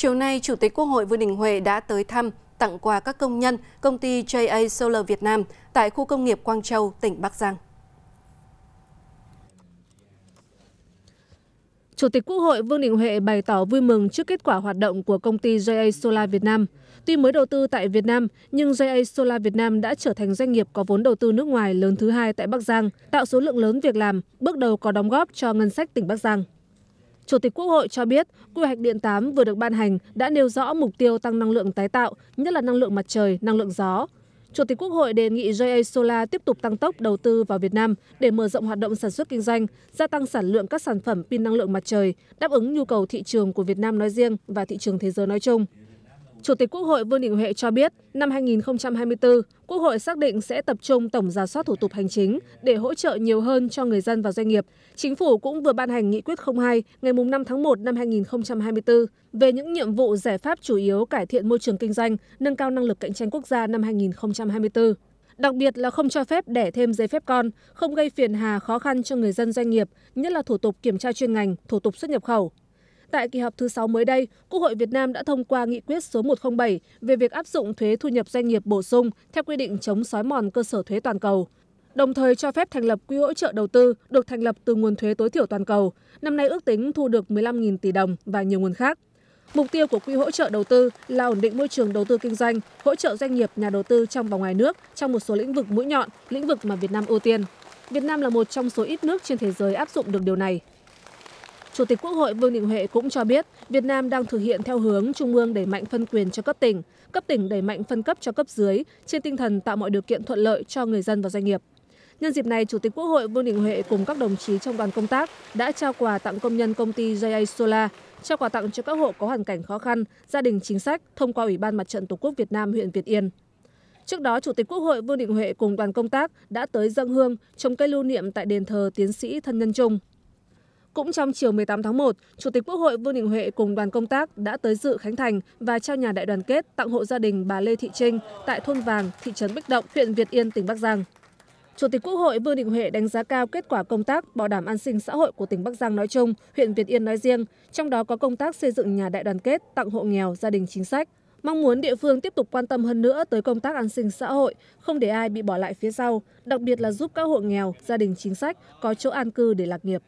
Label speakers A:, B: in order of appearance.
A: Chiều nay, Chủ tịch Quốc hội Vương Đình Huệ đã tới thăm, tặng quà các công nhân công ty JA Solar Việt Nam tại khu công nghiệp Quang Châu, tỉnh Bắc Giang. Chủ tịch Quốc hội Vương Đình Huệ bày tỏ vui mừng trước kết quả hoạt động của công ty JA Solar Việt Nam. Tuy mới đầu tư tại Việt Nam, nhưng JA Solar Việt Nam đã trở thành doanh nghiệp có vốn đầu tư nước ngoài lớn thứ hai tại Bắc Giang, tạo số lượng lớn việc làm, bước đầu có đóng góp cho ngân sách tỉnh Bắc Giang chủ tịch quốc hội cho biết quy hoạch điện 8 vừa được ban hành đã nêu rõ mục tiêu tăng năng lượng tái tạo nhất là năng lượng mặt trời năng lượng gió chủ tịch quốc hội đề nghị ja solar tiếp tục tăng tốc đầu tư vào việt nam để mở rộng hoạt động sản xuất kinh doanh gia tăng sản lượng các sản phẩm pin năng lượng mặt trời đáp ứng nhu cầu thị trường của việt nam nói riêng và thị trường thế giới nói chung chủ tịch quốc hội vương đình huệ cho biết năm 2024, quốc hội xác định sẽ tập trung tổng giả soát thủ tục hành chính để hỗ trợ nhiều hơn cho người dân và doanh nghiệp chính phủ cũng vừa ban hành nghị quyết 02 ngày 5 tháng 1 năm 2024 về những nhiệm vụ giải pháp chủ yếu cải thiện môi trường kinh doanh nâng cao năng lực cạnh tranh quốc gia năm 2024. đặc biệt là không cho phép đẻ thêm giấy phép con, không gây phiền hà khó khăn cho người dân doanh nghiệp, nhất là thủ tục kiểm tra chuyên ngành, thủ tục xuất nhập khẩu tại kỳ họp thứ sáu mới đây quốc hội việt nam đã thông qua nghị quyết số một trăm linh bảy về việc áp dụng thuế thu nhập doanh nghiệp bổ sung theo quy định chống xói mòn cơ sở thuế toàn cầu đồng thời cho phép thành lập quỹ hỗ trợ đầu tư được thành lập từ nguồn thuế tối thiểu toàn cầu năm nay ước tính thu được 15.000 tỷ đồng và nhiều nguồn khác mục tiêu của quỹ hỗ trợ đầu tư là ổn định môi trường đầu tư kinh doanh hỗ trợ doanh nghiệp nhà đầu tư trong và ngoài nước trong một số lĩnh vực mũi nhọn lĩnh vực mà việt nam ưu tiên việt nam là một trong số ít nước trên thế giới áp dụng được điều này chủ tịch Quốc hội Vương Đình Huệ cũng cho biết Việt Nam đang thực hiện theo hướng Trung ương đẩy mạnh phân quyền cho cấp tỉnh, cấp tỉnh đẩy mạnh phân cấp cho cấp dưới trên tinh thần tạo mọi điều kiện thuận lợi cho người dân và doanh nghiệp. Nhân dịp này, Chủ tịch Quốc hội Vương Đình Huệ cùng các đồng chí trong đoàn công tác đã trao quà tặng công nhân công ty JA Solar, trao quà tặng cho các hộ có hoàn cảnh khó khăn, gia đình chính sách thông qua Ủy ban Mặt trận Tổ quốc Việt Nam huyện Việt Yên. Trước đó, Chủ tịch Quốc hội Vương Đình Huệ cùng đoàn công tác đã tới dân hương trồng cây lưu niệm tại đền thờ Tiến sĩ Thân Nhân Trung cũng trong chiều một mươi tám tháng một chủ tịch quốc hội vương đình huệ cùng đoàn công tác đã tới dự khánh thành và trao nhà đại đoàn kết tặng hộ gia đình bà lê thị trinh tại thôn vàng thị trấn bích động huyện việt yên tỉnh bắc giang chủ tịch quốc hội vương đình huệ đánh giá cao kết quả công tác bảo đảm an sinh xã hội của tỉnh bắc giang nói chung huyện việt yên nói riêng trong đó có công tác xây dựng nhà đại đoàn kết tặng hộ nghèo gia đình chính sách mong muốn địa phương tiếp tục quan tâm hơn nữa tới công tác an sinh xã hội, không để ai bị bỏ lại phía sau, đặc biệt là giúp các hộ nghèo, gia đình chính sách có chỗ an cư để lạc nghiệp.